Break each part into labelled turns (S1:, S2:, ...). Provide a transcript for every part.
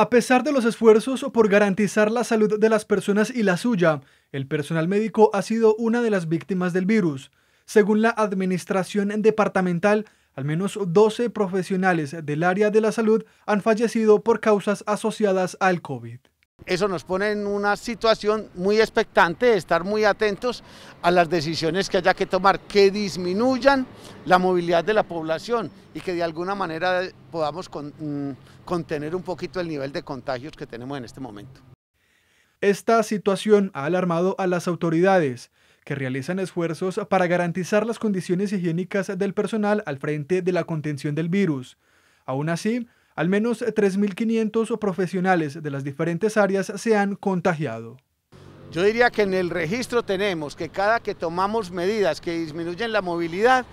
S1: A pesar de los esfuerzos por garantizar la salud de las personas y la suya, el personal médico ha sido una de las víctimas del virus. Según la Administración Departamental, al menos 12 profesionales del área de la salud han fallecido
S2: por causas asociadas al COVID eso nos pone en una situación muy expectante estar muy atentos a las decisiones que haya que tomar, que disminuyan la movilidad de la población y que de alguna manera podamos mm, contener un poquito el nivel de contagios que tenemos en este momento. Esta situación ha
S1: alarmado a las autoridades, que realizan esfuerzos para garantizar las condiciones higiénicas del personal al frente de la contención del virus. Aún así, al menos 3.500 profesionales de las diferentes áreas se han contagiado.
S2: Yo diría que en el registro tenemos que cada que tomamos medidas que disminuyen la movilidad,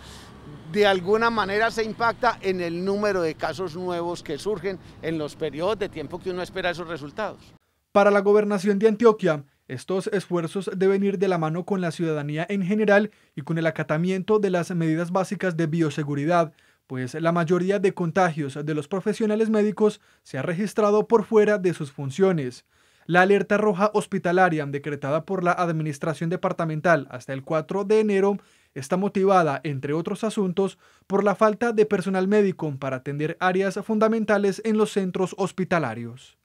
S2: de alguna manera se impacta en el número de casos nuevos que surgen en los periodos de tiempo que uno espera esos resultados.
S1: Para la gobernación de Antioquia, estos esfuerzos deben ir de la mano con la ciudadanía en general y con el acatamiento de las medidas básicas de bioseguridad pues la mayoría de contagios de los profesionales médicos se ha registrado por fuera de sus funciones. La alerta roja hospitalaria decretada por la Administración Departamental hasta el 4 de enero está motivada, entre otros asuntos, por la falta de personal médico para atender áreas fundamentales en los centros hospitalarios.